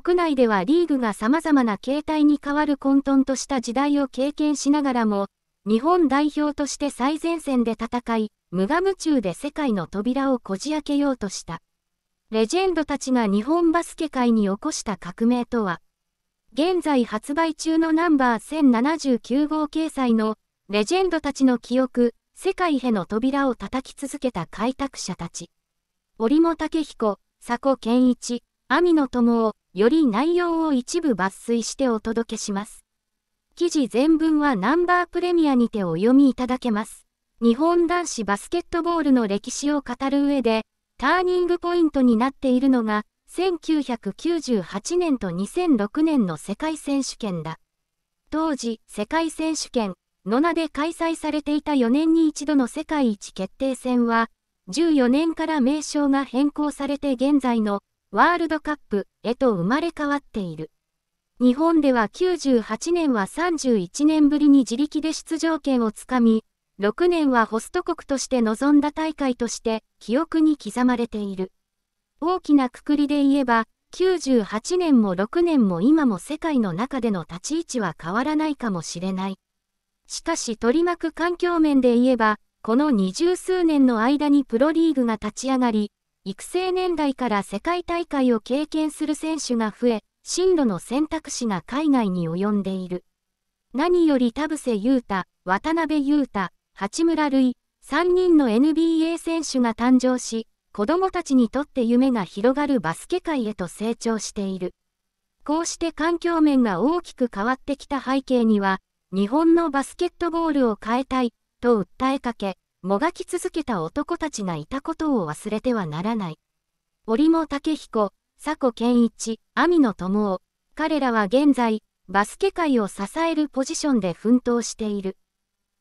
国内ではリーグが様々な形態に変わる混沌とした時代を経験しながらも、日本代表として最前線で戦い、無我夢中で世界の扉をこじ開けようとした。レジェンドたちが日本バスケ界に起こした革命とは、現在発売中のナンバー1079号掲載の、レジェンドたちの記憶、世界への扉を叩き続けた開拓者たち。折茂武彦、佐古健一、網野智夫、より内容を一部抜粋してお届けします。記事全文はナンバープレミアにてお読みいただけます。日本男子バスケットボールの歴史を語る上で、ターニングポイントになっているのが、1998年と2006年の世界選手権だ。当時、世界選手権、野名で開催されていた4年に一度の世界一決定戦は、14年から名称が変更されて現在のワールドカップへと生まれ変わっている。日本では98年は31年ぶりに自力で出場権をつかみ、6年はホスト国として臨んだ大会として記憶に刻まれている。大きなくくりで言えば、98年も6年も今も世界の中での立ち位置は変わらないかもしれない。しかし取り巻く環境面で言えば、この二十数年の間にプロリーグが立ち上がり、育成年代から世界大会を経験する選手が増え、進路の選択肢が海外に及んでいる。何より田臥勇太、渡辺裕太、八村塁、3人の NBA 選手が誕生し、子供たちにとって夢が広がるバスケ界へと成長している。こうして環境面が大きく変わってきた背景には、日本のバスケットボールを変えたい、と訴えかけ、もがき続けた男たちがいたことを忘れてはならない。織茂武彦、佐古健一、網野智夫、彼らは現在、バスケ界を支えるポジションで奮闘している。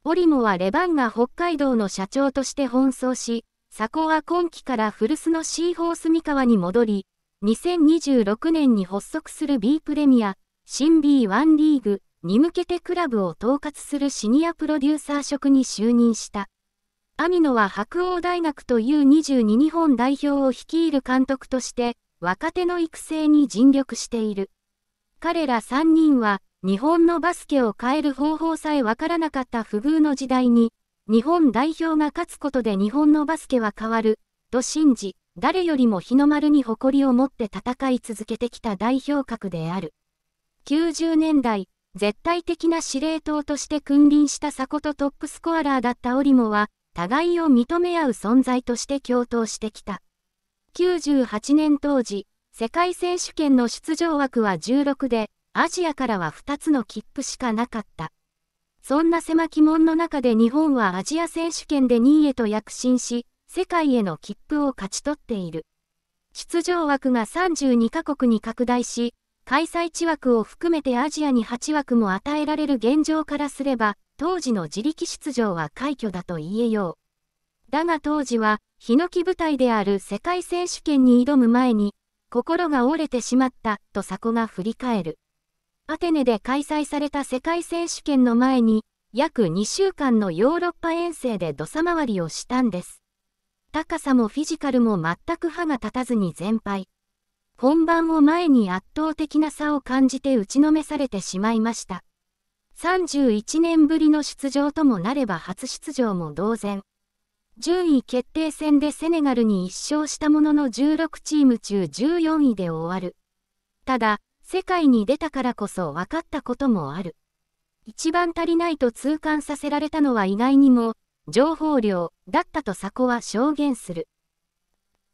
織茂はレバンが北海道の社長として奔走し、佐古は今期から古巣のシーホース三河に戻り、2026年に発足する B プレミア、新 B1 リーグに向けてクラブを統括するシニアプロデューサー職に就任した。アミノは白鴎大学という2 2日本代表を率いる監督として、若手の育成に尽力している。彼ら3人は、日本のバスケを変える方法さえわからなかった不遇の時代に、日本代表が勝つことで日本のバスケは変わる、と信じ、誰よりも日の丸に誇りを持って戦い続けてきた代表格である。90年代、絶対的な司令塔として君臨した迫とトップスコアラーだったオリモは、互いを認め合う存在として共闘してきた。98年当時、世界選手権の出場枠は16で、アジアからは2つの切符しかなかった。そんな狭き門の中で日本はアジア選手権で2位へと躍進し、世界への切符を勝ち取っている。出場枠が32カ国に拡大し、開催地枠を含めてアジアに8枠も与えられる現状からすれば、当時の自力出場は快挙だと言えよう。だが当時は、ヒノキ舞台である世界選手権に挑む前に、心が折れてしまったと佐古が振り返る。アテネで開催された世界選手権の前に、約2週間のヨーロッパ遠征で土佐回りをしたんです。高さもフィジカルも全く歯が立たずに全敗。本番を前に圧倒的な差を感じて打ちのめされてしまいました。31年ぶりの出場ともなれば初出場も同然。順位決定戦でセネガルに1勝したものの16チーム中14位で終わる。ただ、世界に出たからこそ分かったこともある。一番足りないと痛感させられたのは意外にも、情報量だったとサコは証言する。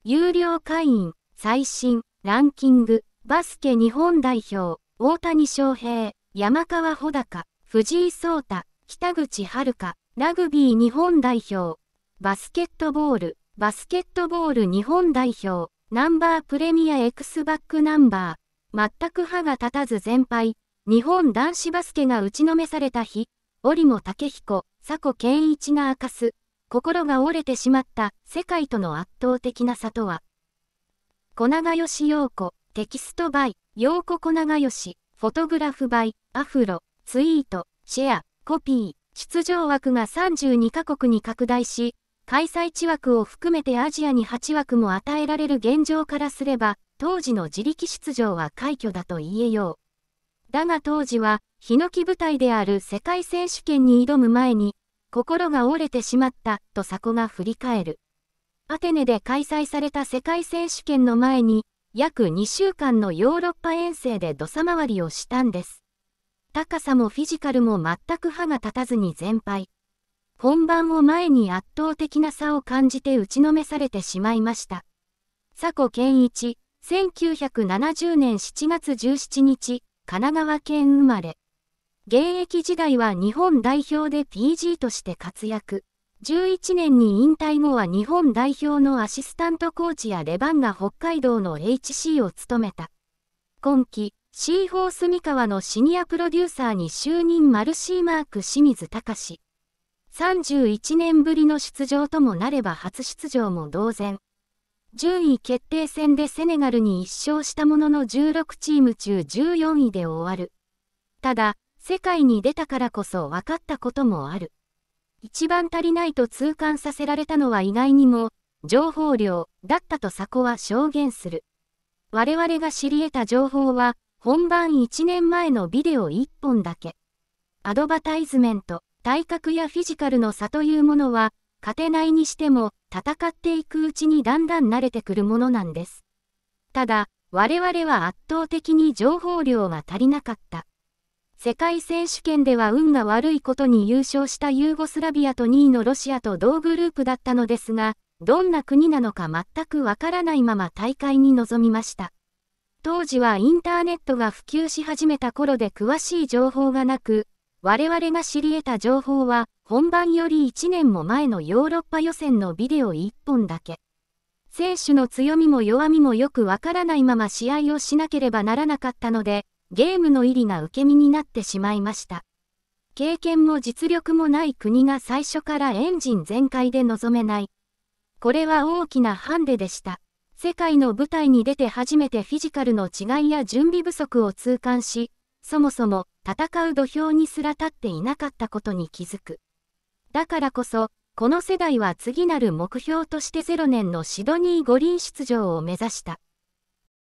有料会員、最新、ランキング、バスケ日本代表、大谷翔平、山川穂高。藤井聡太、北口遥、ラグビー日本代表、バスケットボール、バスケットボール日本代表、ナンバープレミア X バックナンバー、全く歯が立たず全敗、日本男子バスケが打ちのめされた日、折茂武彦、佐古健一が明かす、心が折れてしまった世界との圧倒的な差とは。小長吉陽子、テキストバイ、陽子小長吉、フォトグラフバイ、アフロ、ツイート、シェア、コピー、出場枠が32カ国に拡大し、開催地枠を含めてアジアに8枠も与えられる現状からすれば、当時の自力出場は快挙だと言えよう。だが当時は、ヒノキ部隊である世界選手権に挑む前に、心が折れてしまった、と迫が振り返る。アテネで開催された世界選手権の前に、約2週間のヨーロッパ遠征で土佐回りをしたんです。高さもフィジカルも全く歯が立たずに全敗。本番を前に圧倒的な差を感じて打ちのめされてしまいました。佐古健一、1970年7月17日、神奈川県生まれ。現役時代は日本代表で PG として活躍。11年に引退後は日本代表のアシスタントコーチやレバンガ北海道の HC を務めた。今季、シーホース三河のシニアプロデューサーに就任マルシーマーク清水隆。31年ぶりの出場ともなれば初出場も同然。順位決定戦でセネガルに1勝したものの16チーム中14位で終わる。ただ、世界に出たからこそ分かったこともある。一番足りないと痛感させられたのは意外にも、情報量だったとサコは証言する。我々が知り得た情報は、本番1年前のビデオ1本だけ。アドバタイズメント、体格やフィジカルの差というものは、勝てないにしても、戦っていくうちにだんだん慣れてくるものなんです。ただ、我々は圧倒的に情報量が足りなかった。世界選手権では運が悪いことに優勝したユーゴスラビアと2位のロシアと同グループだったのですが、どんな国なのか全くわからないまま大会に臨みました。当時はインターネットが普及し始めた頃で詳しい情報がなく、我々が知り得た情報は本番より1年も前のヨーロッパ予選のビデオ1本だけ。選手の強みも弱みもよくわからないまま試合をしなければならなかったので、ゲームの入りが受け身になってしまいました。経験も実力もない国が最初からエンジン全開で臨めない。これは大きなハンデでした。世界の舞台に出て初めてフィジカルの違いや準備不足を痛感し、そもそも戦う土俵にすら立っていなかったことに気づく。だからこそ、この世代は次なる目標として0年のシドニー五輪出場を目指した。